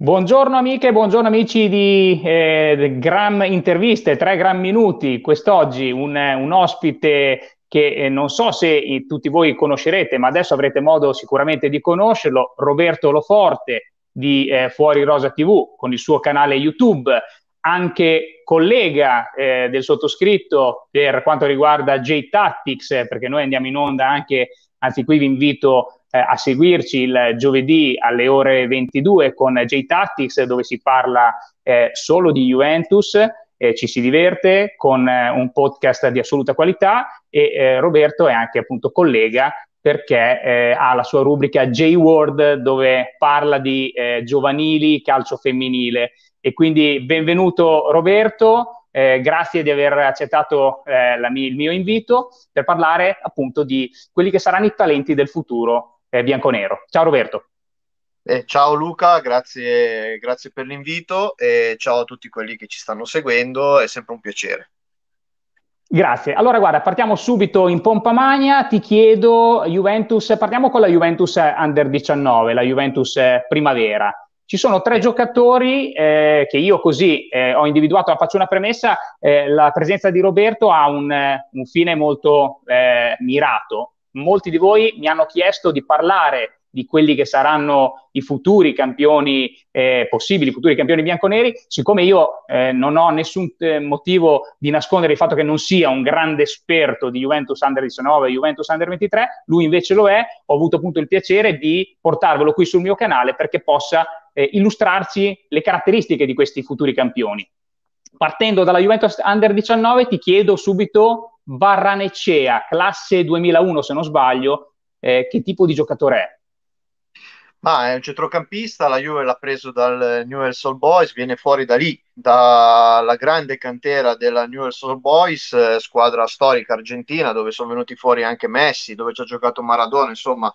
Buongiorno amiche, buongiorno amici di eh, Gram Interviste, 3 Gram Minuti. Quest'oggi un, un ospite che eh, non so se eh, tutti voi conoscerete, ma adesso avrete modo sicuramente di conoscerlo, Roberto Loforte di eh, Fuori Rosa TV con il suo canale YouTube, anche collega eh, del sottoscritto per quanto riguarda J-Tactics, eh, perché noi andiamo in onda anche, anzi qui vi invito a eh, a seguirci il giovedì alle ore 22 con J-Tactics dove si parla eh, solo di Juventus, eh, ci si diverte con eh, un podcast di assoluta qualità e eh, Roberto è anche appunto collega perché eh, ha la sua rubrica j World dove parla di giovanili, calcio femminile e quindi benvenuto Roberto. Eh, grazie di aver accettato eh, mia, il mio invito per parlare appunto di quelli che saranno i talenti del futuro eh, bianconero. Ciao Roberto. Eh, ciao Luca, grazie, grazie per l'invito e ciao a tutti quelli che ci stanno seguendo, è sempre un piacere. Grazie. Allora, guarda, partiamo subito in pompa magna. Ti chiedo, Juventus, partiamo con la Juventus Under 19, la Juventus Primavera. Ci sono tre giocatori eh, che io così eh, ho individuato, faccio una premessa, eh, la presenza di Roberto ha un, eh, un fine molto eh, mirato, molti di voi mi hanno chiesto di parlare di quelli che saranno i futuri campioni, eh, possibili futuri campioni bianconeri, siccome io eh, non ho nessun eh, motivo di nascondere il fatto che non sia un grande esperto di Juventus Under 19 e Juventus Under 23, lui invece lo è, ho avuto appunto il piacere di portarvelo qui sul mio canale perché possa eh, illustrarci le caratteristiche di questi futuri campioni. Partendo dalla Juventus Under 19 ti chiedo subito Barranecea, classe 2001 se non sbaglio, eh, che tipo di giocatore è? Ma è un centrocampista, la Juve l'ha preso dal Newell's Old Boys, viene fuori da lì, dalla grande cantera della Newell's Old Boys, eh, squadra storica argentina, dove sono venuti fuori anche Messi, dove ci ha giocato Maradona, insomma,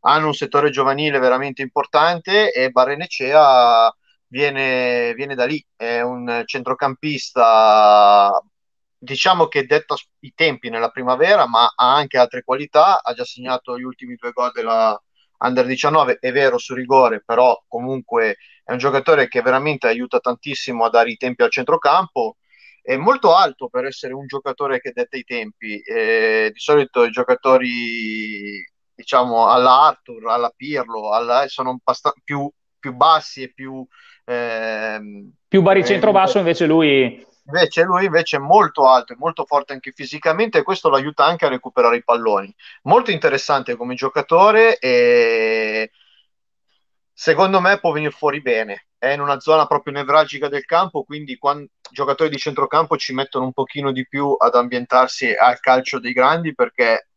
hanno un settore giovanile veramente importante e Barrenecea viene, viene da lì, è un centrocampista diciamo che detta i tempi nella primavera, ma ha anche altre qualità, ha già segnato gli ultimi due gol della Under 19, è vero su rigore, però comunque è un giocatore che veramente aiuta tantissimo a dare i tempi al centrocampo, è molto alto per essere un giocatore che detta i tempi, eh, di solito i giocatori diciamo alla Arthur, alla Pirlo, alla, sono bast- più, più, bassi e più... Ehm, eh, più baricentro basso eh, invece lui Invece lui invece è molto alto, e molto forte anche fisicamente e questo lo aiuta anche a recuperare i palloni. Molto interessante come giocatore e secondo me può venire fuori bene. È in una zona proprio nevralgica del campo, quindi quando, i giocatori di centrocampo ci mettono un pochino di più ad ambientarsi al calcio dei grandi perché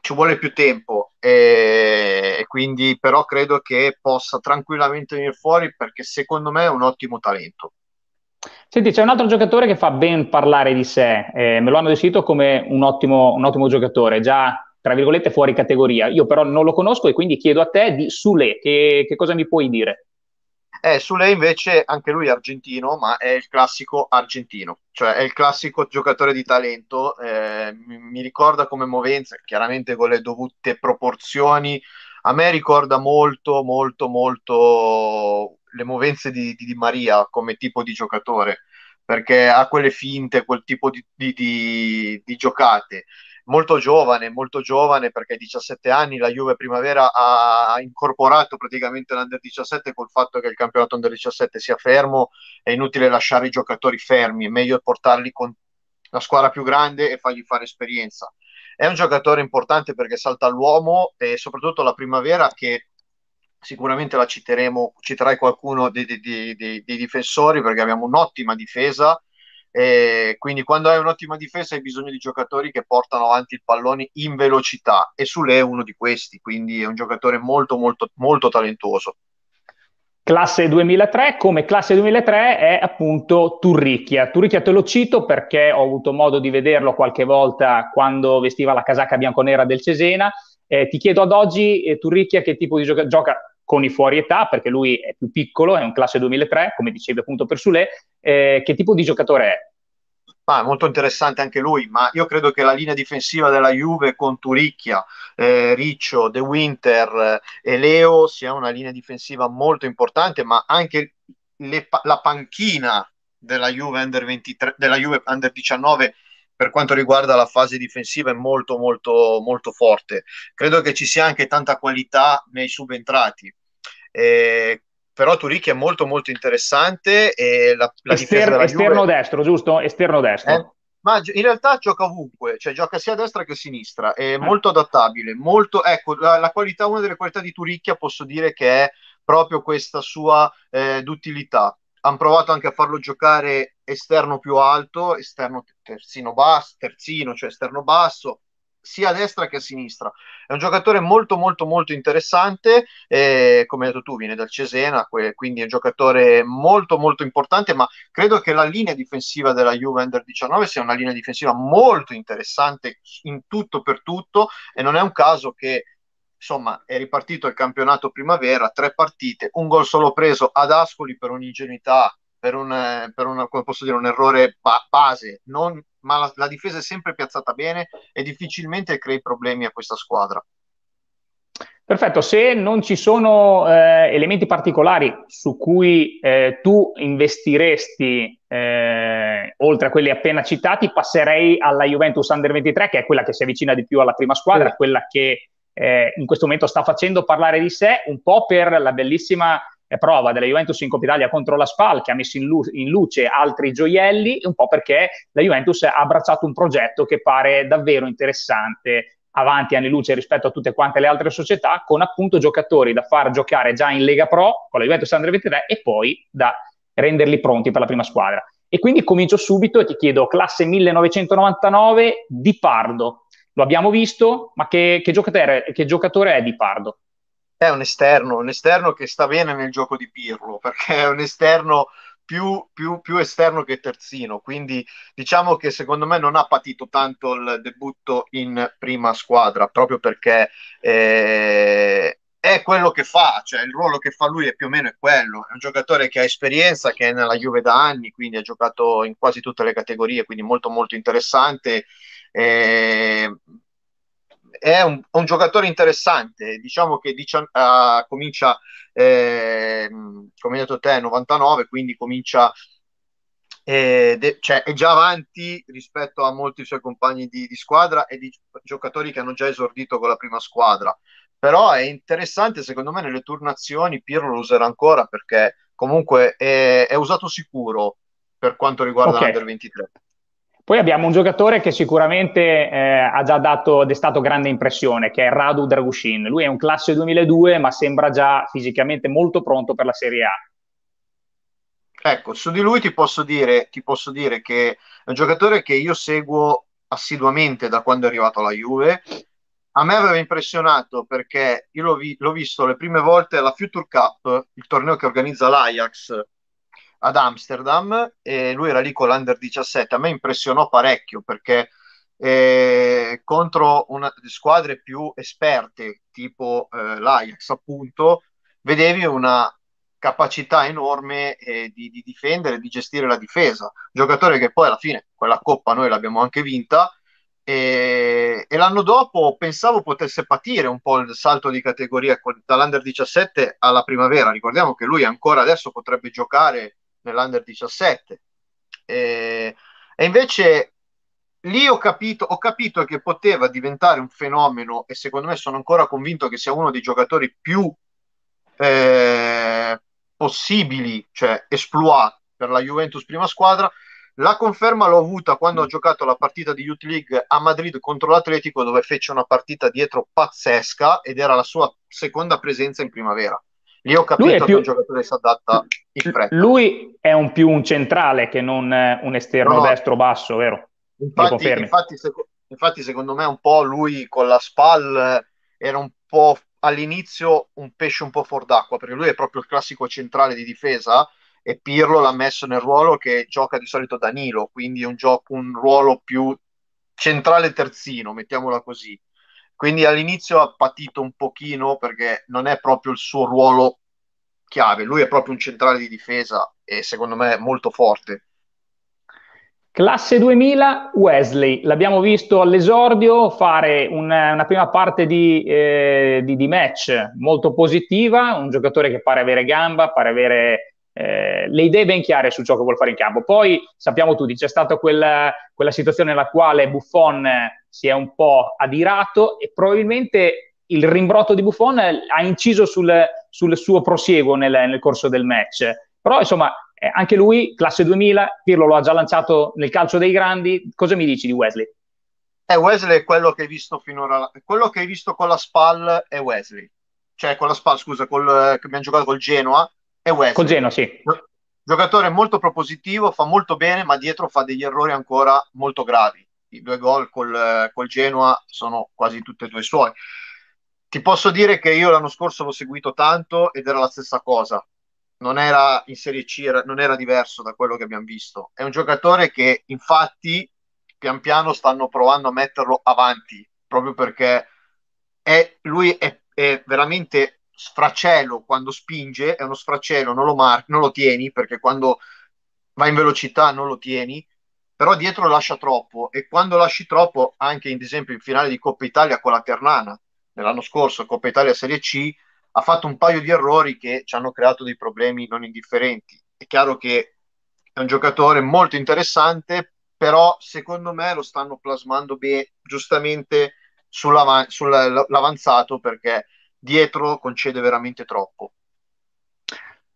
ci vuole più tempo e quindi però credo che possa tranquillamente venire fuori perché secondo me è un ottimo talento. Senti, c'è un altro giocatore che fa ben parlare di sé, eh, me lo hanno descritto come un ottimo, un ottimo giocatore, già tra virgolette fuori categoria. Io però non lo conosco e quindi chiedo a te di Sule, che, che cosa mi puoi dire? Eh, Sule invece, anche lui è argentino, ma è il classico argentino, cioè è il classico giocatore di talento, eh, mi, mi, ricorda come movenza, chiaramente con le dovute proporzioni, a me ricorda molto, molto, molto le movenze di, di, di Maria come tipo di giocatore perché ha quelle finte, quel tipo di, di, di, di, giocate. Molto giovane, molto giovane perché ai 17 anni la Juve Primavera ha incorporato praticamente l'Under 17 col fatto che il campionato Under 17 sia fermo, è inutile lasciare i giocatori fermi, è meglio portarli con la squadra più grande e fargli fare esperienza. È un giocatore importante perché salta all'uomo e soprattutto la Primavera che sicuramente la citeremo, citerai qualcuno dei, dei, dei, dei difensori perché abbiamo un'ottima difesa. E quindi quando hai un'ottima difesa hai bisogno di giocatori che portano avanti il pallone in velocità e Sule è uno di questi, quindi è un giocatore molto molto molto talentuoso. Classe 2003, come classe 2003 è appunto Turricchia. Turricchia te lo cito perché ho avuto modo di vederlo qualche volta quando vestiva la casacca bianconera del Cesena. Eh, ti chiedo ad oggi, eh, Turricchia, che tipo di gioca- gioca con i fuori età, perché lui è più piccolo, è un classe 2003, come dicevi appunto per Sule, eh, che tipo di giocatore è? Ah, molto interessante anche lui, ma io credo che la linea difensiva della Juve con Turicchia, eh, Riccio, De Winter eh, e Leo sia una linea difensiva molto importante, ma anche le, la panchina della Juve Under, 23, della Juve Under 19 per quanto riguarda la fase difensiva è molto molto molto forte. Credo che ci sia anche tanta qualità nei subentrati. Eh, però Turicchi è molto molto interessante e la, la Ester, esterno Juve... destro, giusto? Esterno destro. Eh? Ma in realtà gioca ovunque, cioè gioca sia a destra che a sinistra, è eh. molto adattabile, molto, ecco, la, la, qualità, una delle qualità di Turicchia posso dire che è proprio questa sua eh, duttilità, hanno provato anche a farlo giocare esterno più alto, esterno terzino basso, terzino, cioè esterno basso, sia a destra che a sinistra. È un giocatore molto molto molto interessante, eh, come hai detto tu viene dal Cesena, quindi è un giocatore molto molto importante, ma credo che la linea difensiva della Juve Under 19 sia una linea difensiva molto interessante in tutto per tutto e non è un caso che insomma è ripartito il campionato primavera, tre partite, un gol solo preso ad Ascoli per un'ingenuità, per un, eh, per un, dire, un errore ba- base, non, ma la, la, difesa è sempre piazzata bene e difficilmente crei problemi a questa squadra. Perfetto, se non ci sono eh, elementi particolari su cui eh, tu investiresti eh, oltre a quelli appena citati, passerei alla Juventus Under 23, che è quella che si avvicina di più alla prima squadra, sì. quella che eh, in questo momento sta facendo parlare di sé un po' per la bellissima eh, prova della Juventus in Coppa Italia contro la Spal che ha messo in, lu- in luce altri gioielli un po' perché la Juventus ha abbracciato un progetto che pare davvero interessante avanti anni luce rispetto a tutte quante le altre società con appunto giocatori da far giocare già in Lega Pro con la Juventus Andrea 23 e poi da renderli pronti per la prima squadra. E quindi comincio subito e ti chiedo classe 1999 di Pardo, lo abbiamo visto, ma che, che, giocatore, che giocatore è di Pardo? È un esterno, un esterno che sta bene nel gioco di Pirlo, perché è un esterno più, più, più, esterno che terzino, quindi diciamo che secondo me non ha patito tanto il debutto in prima squadra, proprio perché eh, è quello che fa, cioè il ruolo che fa lui è più o meno quello, è un giocatore che ha esperienza, che è nella Juve da anni, quindi ha giocato in quasi tutte le categorie, quindi molto molto interessante eh, è un, un, giocatore interessante, diciamo che dici, uh, ah, comincia, eh, come hai detto te, 99, quindi comincia, eh, de- cioè è già avanti rispetto a molti suoi compagni di, di, squadra e di giocatori che hanno già esordito con la prima squadra. Però è interessante, secondo me, nelle turnazioni Pirlo lo userà ancora perché comunque è, è usato sicuro per quanto riguarda okay. l'Under 23. Poi abbiamo un giocatore che sicuramente eh, ha già dato, ed è destato grande impressione, che è Radu Dragushin. Lui è un classe 2002, ma sembra già fisicamente molto pronto per la Serie A. Ecco, su di lui ti posso dire, ti posso dire che è un giocatore che io seguo assiduamente da quando è arrivato alla Juve. A me aveva impressionato perché io l'ho, vi- l'ho visto le prime volte alla Future Cup, il torneo che organizza l'Ajax ad Amsterdam e lui era lì con l'Under 17. A me impressionò parecchio perché eh, contro una, squadre più esperte, tipo eh, l'Ajax, appunto, vedevi una capacità enorme eh, di, di, difendere, di gestire la difesa. Giocatore che poi alla fine quella coppa noi l'abbiamo anche vinta. E, e l'anno dopo pensavo potesse patire un po' il salto di categoria con, dall'Under 17 alla primavera. Ricordiamo che lui ancora adesso potrebbe giocare nell'Under 17. E, e invece lì ho capito, ho capito, che poteva diventare un fenomeno e secondo me sono ancora convinto che sia uno dei giocatori più eh, possibili, cioè esploit per la Juventus prima squadra. La conferma l'ho avuta quando mm. ho giocato la partita di Youth League a Madrid contro l'Atletico dove fece una partita dietro pazzesca ed era la sua seconda presenza in primavera. Lì ho capito che più... un giocatore si adatta in fretta. Lui è un più un centrale che non eh, un esterno no. destro basso, vero? Infatti, infatti, seco- infatti, secondo me un po' lui con la SPAL eh, era un po' all'inizio un pesce un po' fuor d'acqua, perché lui è proprio il classico centrale di difesa e Pirlo l'ha messo nel ruolo che gioca di solito Danilo, quindi un, gioco, un ruolo più centrale terzino, mettiamola così. Quindi all'inizio ha patito un pochino perché non è proprio il suo ruolo chiave, lui è proprio un centrale di difesa e secondo me molto forte. Classe 2000 Wesley, l'abbiamo visto all'esordio fare una, una prima parte di, eh, di, di, match molto positiva, un giocatore che pare avere gamba, pare avere eh, le idee ben chiare su ciò che vuole fare in campo. Poi sappiamo tutti, c'è stata quella, quella situazione nella quale Buffon si è un po' adirato e probabilmente il rimbrotto di Buffon ha inciso sul, sul suo prosieguo nel, nel, corso del match. Però insomma, eh, anche lui, classe 2000, Pirlo lo ha già lanciato nel calcio dei grandi. Cosa mi dici di Wesley? Eh, Wesley è quello che hai visto finora, quello che hai visto con la SPAL è Wesley. Cioè con la SPAL, scusa, col, che abbiamo giocato col Genoa, è Wesley. Col Genoa, sì. Giocatore molto propositivo, fa molto bene, ma dietro fa degli errori ancora molto gravi i due gol col, col Genoa sono quasi tutti e due suoi. Ti posso dire che io l'anno scorso l'ho seguito tanto ed era la stessa cosa. Non era in Serie C, era, non era diverso da quello che abbiamo visto. È un giocatore che infatti pian piano stanno provando a metterlo avanti, proprio perché è, lui è, è veramente sfracello quando spinge, è uno sfracello, non lo, mar- non lo tieni perché quando va in velocità non lo tieni però dietro lascia troppo e quando lasci troppo, anche ad esempio in finale di Coppa Italia con la Ternana, nell'anno scorso Coppa Italia Serie C, ha fatto un paio di errori che ci hanno creato dei problemi non indifferenti. È chiaro che è un giocatore molto interessante, però secondo me lo stanno plasmando bene giustamente sull'avanzato perché dietro concede veramente troppo.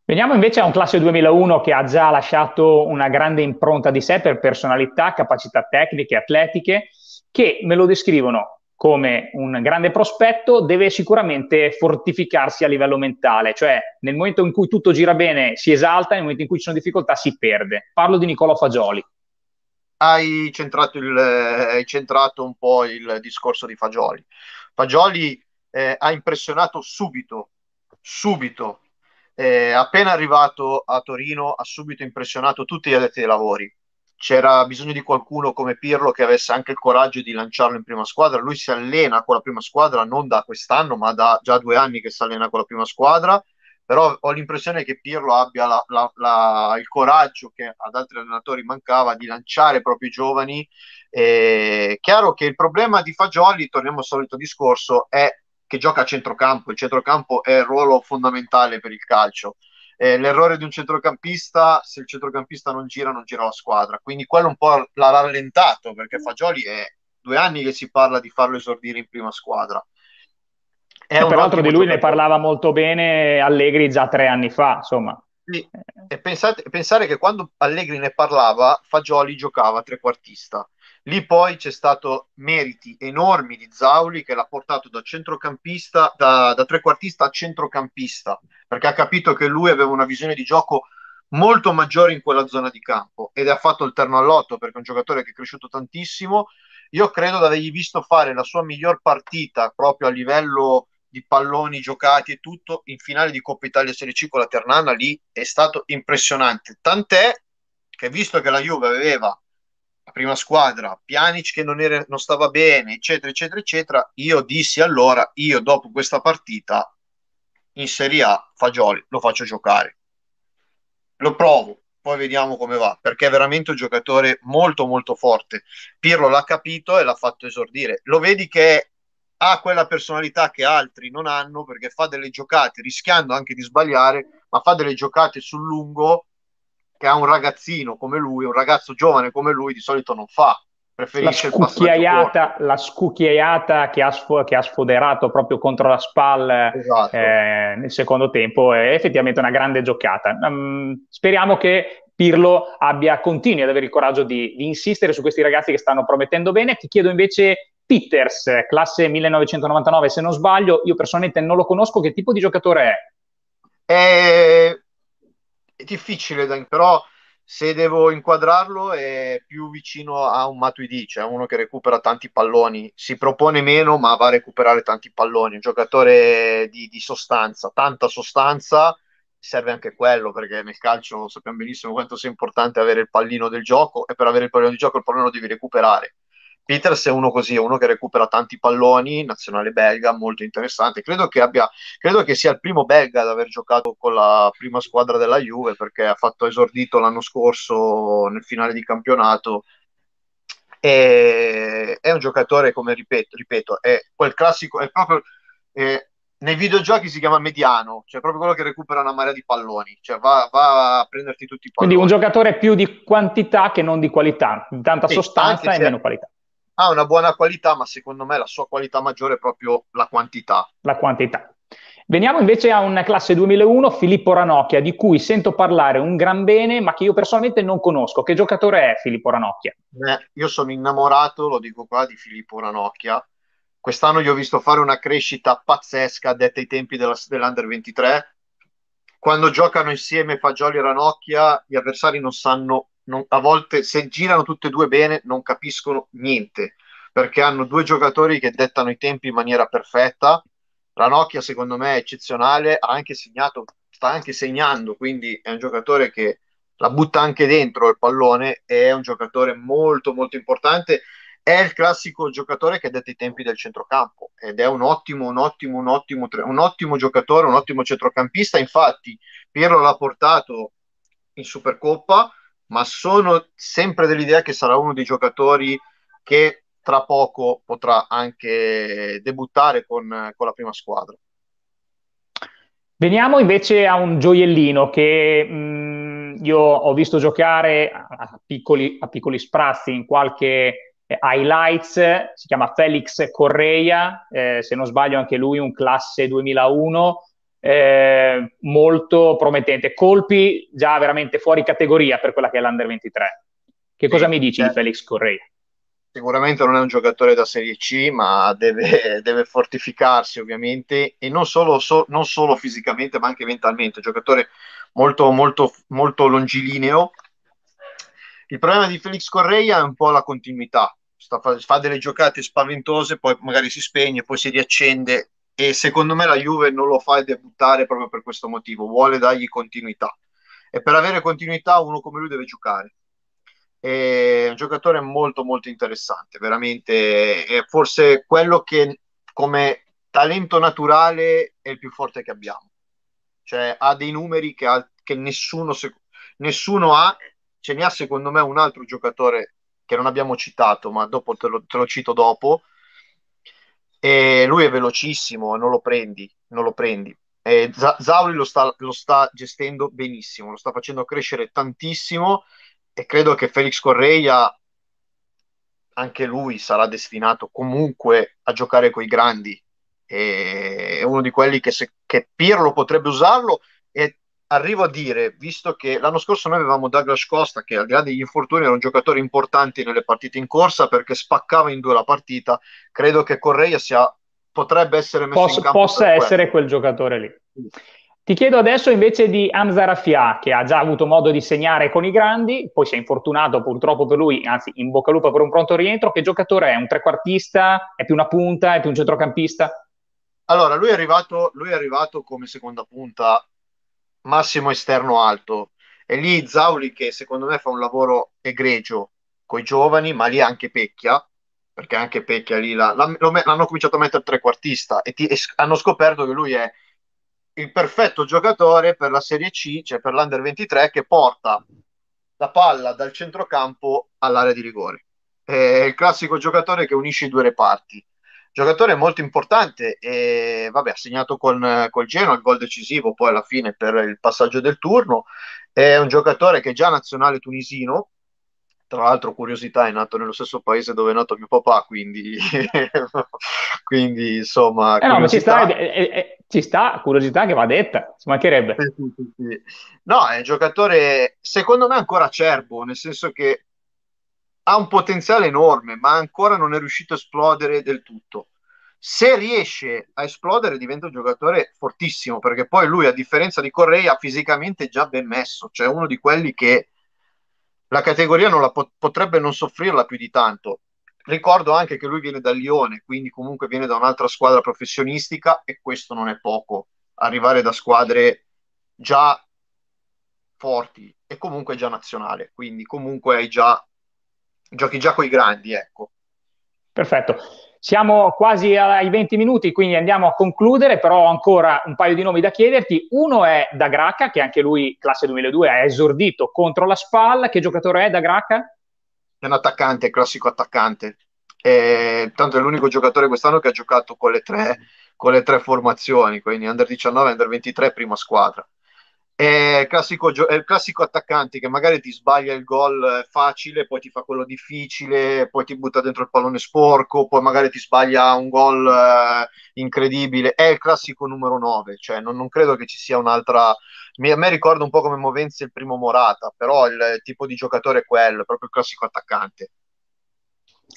Veniamo invece a un classe 2001 che ha già lasciato una grande impronta di sé per personalità, capacità tecniche, atletiche, che me lo descrivono come un grande prospetto, deve sicuramente fortificarsi a livello mentale, cioè nel momento in cui tutto gira bene si esalta, nel momento in cui ci sono difficoltà si perde. Parlo di Nicola Fagioli. Hai centrato, il, hai centrato un po' il discorso di Fagioli. Fagioli eh, ha impressionato subito, subito, eh, appena arrivato a Torino ha subito impressionato tutti gli addetti ai lavori. C'era bisogno di qualcuno come Pirlo che avesse anche il coraggio di lanciarlo in prima squadra. Lui si allena con la prima squadra non da quest'anno, ma da già due anni che si allena con la prima squadra. Però ho l'impressione che Pirlo abbia la, la, la, il coraggio che ad altri allenatori mancava di lanciare proprio i giovani. È eh, chiaro che il problema di Fagioli, torniamo al solito discorso, è che gioca a centrocampo. Il centrocampo è il ruolo fondamentale per il calcio. Eh, l'errore di un centrocampista, se il centrocampista non gira, non gira la squadra. Quindi quello un po' l'ha rallentato perché mm. Fagioli è due anni che si parla di farlo esordire in prima squadra. È e peraltro di lui ne parlava molto bene Allegri già tre anni fa, insomma. Eh. E pensate, pensare che quando Allegri ne parlava, Fagioli giocava trequartista. Lì poi c'è stato meriti enormi di Zauli che l'ha portato da centrocampista, da, da trequartista a centrocampista, perché ha capito che lui aveva una visione di gioco molto maggiore in quella zona di campo ed ha fatto il terno all'otto perché è un giocatore che è cresciuto tantissimo. Io credo di avergli visto fare la sua miglior partita proprio a livello di palloni giocati e tutto in finale di Coppa Italia Serie C con la Ternana lì è stato impressionante. Tant'è che visto che la Juve aveva prima squadra, Pjanic che non, era, non stava bene, eccetera, eccetera, eccetera, io dissi allora, io dopo questa partita in Serie A Fagioli lo faccio giocare. Lo provo, poi vediamo come va, perché è veramente un giocatore molto molto forte. Pirlo l'ha capito e l'ha fatto esordire. Lo vedi che ha quella personalità che altri non hanno perché fa delle giocate, rischiando anche di sbagliare, ma fa delle giocate sul lungo che ha un ragazzino come lui, un ragazzo giovane come lui, di solito non fa. Preferisce la scucchiaiata, la scucchiaiata che, ha sfo- che ha sfoderato proprio contro la spalla esatto. eh, nel secondo tempo è effettivamente una grande giocata. Um, speriamo che Pirlo abbia, continui ad avere il coraggio di, di insistere su questi ragazzi che stanno promettendo bene. Ti chiedo invece Peters, classe 1999 se non sbaglio, io personalmente non lo conosco, che tipo di giocatore è? È è difficile, però se devo inquadrarlo è più vicino a un Matuidi, cioè uno che recupera tanti palloni, si propone meno ma va a recuperare tanti palloni, un giocatore di, di sostanza, tanta sostanza, serve anche quello perché nel calcio sappiamo benissimo quanto sia importante avere il pallino del gioco e per avere il pallino di gioco il pallino lo devi recuperare. Peters è uno così, è uno che recupera tanti palloni, nazionale belga, molto interessante. Credo che, abbia, credo che, sia il primo belga ad aver giocato con la prima squadra della Juve perché ha fatto esordito l'anno scorso nel finale di campionato. E, è un giocatore, come ripeto, ripeto è quel classico, è proprio... È, nei videogiochi si chiama mediano, cioè proprio quello che recupera una marea di palloni, cioè va, va a prenderti tutti i palloni. Quindi un giocatore più di quantità che non di qualità, tanta sì, sostanza e meno qualità ha una buona qualità, ma secondo me la sua qualità maggiore è proprio la quantità. La quantità. Veniamo invece a una classe 2001, Filippo Ranocchia, di cui sento parlare un gran bene, ma che io personalmente non conosco. Che giocatore è Filippo Ranocchia? Eh, io sono innamorato, lo dico qua, di Filippo Ranocchia. Quest'anno gli ho visto fare una crescita pazzesca, detta ai tempi della, dell'Under 23. Quando giocano insieme Fagioli e Ranocchia, gli avversari non sanno non, a volte se girano tutte e due bene non capiscono niente perché hanno due giocatori che dettano i tempi in maniera perfetta. Ranocchia secondo me è eccezionale, ha anche segnato, sta anche segnando, quindi è un giocatore che la butta anche dentro il pallone è un giocatore molto molto importante. È il classico giocatore che ha detta i tempi del centrocampo ed è un ottimo, un ottimo, un ottimo, un ottimo giocatore, un ottimo centrocampista. Infatti, Piero l'ha portato in Supercoppa, ma sono sempre dell'idea che sarà uno dei giocatori che tra poco potrà anche debuttare con, con la prima squadra. Veniamo invece a un gioiellino che mh, mm, io ho visto giocare a piccoli, a piccoli sprazzi in qualche eh, highlights, si chiama Felix Correia, eh, se non sbaglio anche lui un classe 2001, eh, molto promettente. Colpi già veramente fuori categoria per quella che è l'Under 23. Che cosa mi dici certo. di Felix Correa? Sicuramente non è un giocatore da Serie C, ma deve, deve fortificarsi ovviamente e non solo, so, non solo, fisicamente ma anche mentalmente. Un giocatore molto, molto, molto longilineo. Il problema di Felix Correa è un po' la continuità. Sta, fa delle giocate spaventose, poi magari si spegne, poi si riaccende e secondo me la Juve non lo fa debuttare proprio per questo motivo, vuole dargli continuità e per avere continuità uno come lui deve giocare. È un giocatore molto molto interessante, veramente è forse quello che come talento naturale è il più forte che abbiamo. Cioè ha dei numeri che, ha, che nessuno, nessuno, ha, ce ne ha secondo me un altro giocatore che non abbiamo citato, ma dopo te lo, te lo cito dopo, e lui è velocissimo, non lo prendi, non lo prendi. E Zauri lo sta, lo sta gestendo benissimo, lo sta facendo crescere tantissimo e credo che Felix Correia anche lui sarà destinato comunque a giocare con i grandi. E è uno di quelli che, se, che Pirlo potrebbe usarlo e arrivo a dire, visto che l'anno scorso noi avevamo Douglas Costa, che al di là degli infortuni era un giocatore importante nelle partite in corsa perché spaccava in due la partita, credo che Correia sia, potrebbe essere messo Pos- in campo. Possa essere quel giocatore lì. Ti chiedo adesso invece di Hamza Raffia, che ha già avuto modo di segnare con i grandi, poi si è infortunato purtroppo per lui, anzi in bocca al lupo per un pronto rientro, che giocatore è? Un trequartista? È più una punta? È più un centrocampista? Allora, lui è arrivato, lui è arrivato come seconda punta massimo esterno alto. E lì Zauli che secondo me fa un lavoro egregio con i giovani, ma lì anche Pecchia, perché anche Pecchia lì la, la, l'hanno cominciato a mettere trequartista e, ti, e hanno scoperto che lui è il perfetto giocatore per la Serie C, cioè per l'Under 23, che porta la palla dal centrocampo all'area di rigore. È il classico giocatore che unisce i due reparti giocatore molto importante e vabbè, ha segnato con, col Genoa il gol decisivo poi alla fine per il passaggio del turno. È un giocatore che è già nazionale tunisino, tra l'altro curiosità è nato nello stesso paese dove è nato mio papà quindi, quindi insomma eh no, ci, sta, eh, eh, ci, sta, curiosità che va detta ci mancherebbe no è un giocatore secondo me ancora acerbo nel senso che ha un potenziale enorme, ma ancora non è riuscito a esplodere del tutto. Se riesce a esplodere, diventa un giocatore fortissimo, perché poi lui, a differenza di Correa, fisicamente è già ben messo, cioè uno di quelli che la categoria non la pot- potrebbe non soffrirla più di tanto. Ricordo anche che lui viene da Lione, quindi comunque viene da un'altra squadra professionistica e questo non è poco, arrivare da squadre già forti e comunque già nazionale, quindi comunque hai già giochi già con i grandi, ecco. Perfetto. Siamo quasi ai 20 minuti, quindi andiamo a concludere, però ho ancora un paio di nomi da chiederti. Uno è Da Gracca, che anche lui, classe 2002, ha esordito contro la Spal. Che giocatore è Da Gracca? È un attaccante, classico attaccante. E, tanto è l'unico giocatore quest'anno che ha giocato con le tre, con le tre formazioni, quindi under 19, under 23, prima squadra. È il classico, gio- è il classico attaccante che magari ti sbaglia il gol eh, facile, poi ti fa quello difficile, poi ti butta dentro il pallone sporco, poi magari ti sbaglia un gol eh, incredibile. È il classico numero 9, cioè non, non credo che ci sia un'altra. Mi, a me ricorda un po' come Movenze il primo Morata, però il tipo di giocatore è quello, è proprio il classico attaccante.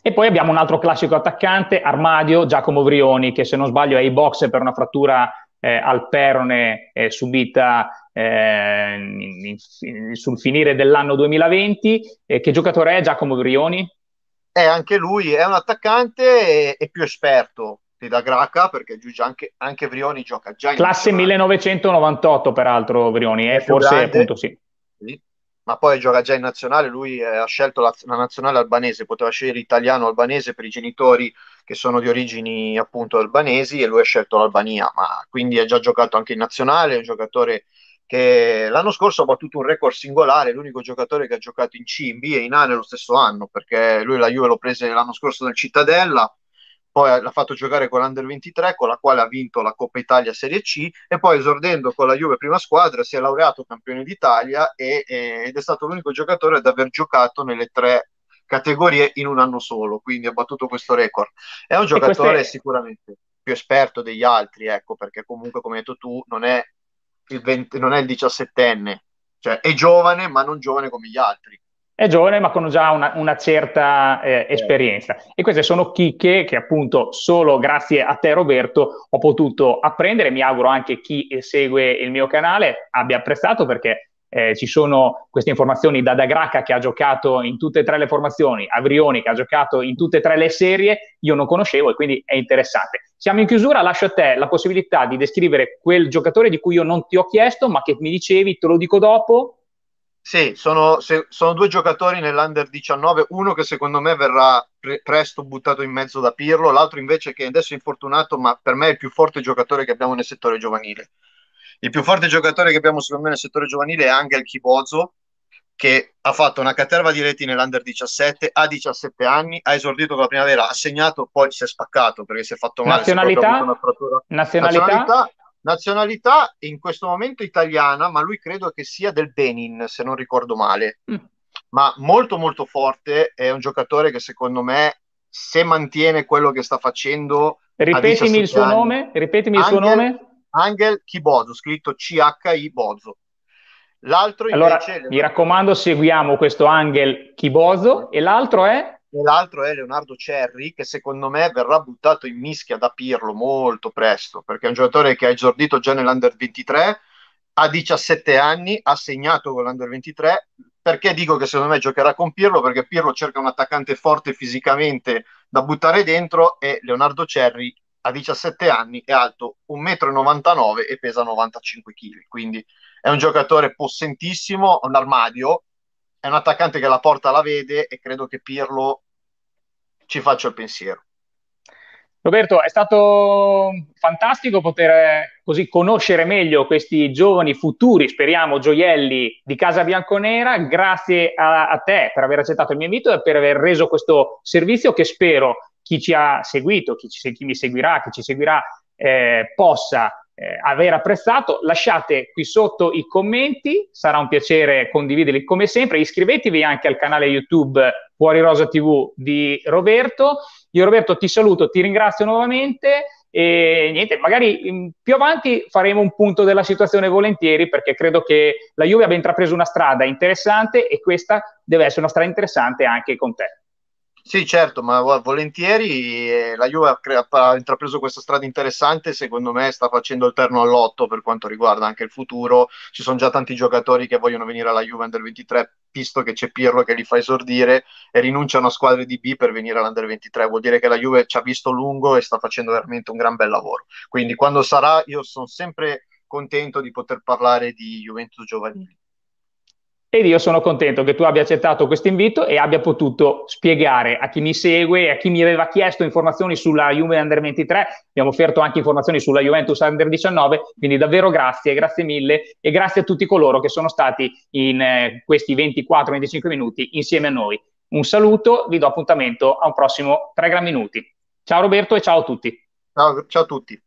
E poi abbiamo un altro classico attaccante, Armadio, Giacomo Vrioni, che se non sbaglio è ai box per una frattura eh, perone eh, subita eh, in, in, sul finire dell'anno 2020. Eh, che giocatore è Giacomo Brioni? Eh, anche lui è un attaccante e, e più esperto da Graca perché anche, anche Brioni gioca già in classe 1998 peraltro Brioni è, eh, è forse appunto sì. sì ma poi gioca già in nazionale, lui eh, ha scelto la, la, nazionale albanese, poteva scegliere italiano albanese per i genitori che sono di origini appunto albanesi e lui ha scelto l'Albania, ma quindi ha già giocato anche in nazionale, è un giocatore che l'anno scorso ha battuto un record singolare, l'unico giocatore che ha giocato in C, in B e in A nello stesso anno, perché lui la Juve lo prese l'anno scorso nel Cittadella, poi l'ha fatto giocare con l'Under 23 con la quale ha vinto la Coppa Italia Serie C e poi esordendo con la Juve prima squadra si è laureato campione d'Italia e, e, ed è stato l'unico giocatore ad aver giocato nelle tre categorie in un anno solo, quindi ha battuto questo record. È un giocatore è... sicuramente più esperto degli altri, ecco, perché comunque come hai detto tu non è il, 20, non è il 17enne, cioè è giovane ma non giovane come gli altri. È giovane ma con già una, una certa eh, certo. esperienza e queste sono chicche che appunto solo grazie a te Roberto ho potuto apprendere, mi auguro anche chi eh, segue il mio canale abbia apprezzato perché eh, ci sono queste informazioni da Dagraca che ha giocato in tutte e tre le formazioni, Avrioni che ha giocato in tutte e tre le serie, io non conoscevo e quindi è interessante. Siamo in chiusura, lascio a te la possibilità di descrivere quel giocatore di cui io non ti ho chiesto ma che mi dicevi, te lo dico dopo, sì, sono, se, sono, due giocatori nell'Under 19, uno che secondo me verrà pre- presto buttato in mezzo da Pirlo, l'altro invece che adesso è infortunato, ma per me è il più forte giocatore che abbiamo nel settore giovanile. Il più forte giocatore che abbiamo secondo me nel settore giovanile è Angel Chibozo, che ha fatto una caterva di reti nell'Under 17, ha 17 anni, ha esordito con la primavera, ha segnato, poi si è spaccato perché si è fatto male. Nazionalità? Nazionalità? Nazionalità Nazionalità in questo momento italiana, ma lui credo che sia del Benin, se non ricordo male. Mm. Ma molto molto forte, è un giocatore che secondo me se mantiene quello che sta facendo Ripetimi il suo anni, nome, ripetimi Angel, il suo nome. Angel Chibozo, scritto CHI Bozo. L'altro invece Allora, mi raccomando, seguiamo questo Angel Chibozo e l'altro è e l'altro è Leonardo Cerri, che secondo me verrà buttato in mischia da Pirlo molto presto, perché è un giocatore che ha esordito già nell'Under 23, ha 17 anni, ha segnato con l'Under 23. Perché dico che secondo me giocherà con Pirlo? Perché Pirlo cerca un attaccante forte fisicamente da buttare dentro e Leonardo Cerri ha 17 anni, è alto 1,99 m e pesa 95 kg. Quindi è un giocatore possentissimo, un armadio, è un attaccante che la porta la vede e credo che Pirlo ci faccio il pensiero. Roberto, è stato fantastico poter eh, così conoscere meglio questi giovani futuri, speriamo, gioielli di Casa Bianconera. Grazie a, a te per aver accettato il mio invito e per aver reso questo servizio che spero chi ci ha seguito, chi, ci, chi mi seguirà, chi ci seguirà, eh, possa eh, aver apprezzato. Lasciate qui sotto i commenti, sarà un piacere condividerli come sempre. Iscrivetevi anche al canale YouTube Fuori Rosa TV di Roberto. Io Roberto ti saluto, ti ringrazio nuovamente e niente, magari mm, più avanti faremo un punto della situazione volentieri perché credo che la Juve abbia intrapreso una strada interessante e questa deve essere una strada interessante anche con te. Sì, certo, ma volentieri eh, la Juve ha, ha, intrapreso questa strada interessante, secondo me sta facendo il terno all'otto per quanto riguarda anche il futuro, ci sono già tanti giocatori che vogliono venire alla Juve Under 23, visto che c'è Pirlo che li fa esordire e rinunciano a squadre di B per venire all'Under 23, vuol dire che la Juve ci ha visto lungo e sta facendo veramente un gran bel lavoro. Quindi quando sarà, io sono sempre contento di poter parlare di Juventus giovanili ed io sono contento che tu abbia accettato questo invito e abbia potuto spiegare a chi mi segue e a chi mi aveva chiesto informazioni sulla Juve Under 23. Abbiamo offerto anche informazioni sulla Juventus Under 19. Quindi davvero grazie, grazie mille e grazie a tutti coloro che sono stati in eh, questi 24-25 minuti insieme a noi. Un saluto, vi do appuntamento a un prossimo 3 Gran Minuti. Ciao Roberto e ciao a tutti. ciao, ciao a tutti.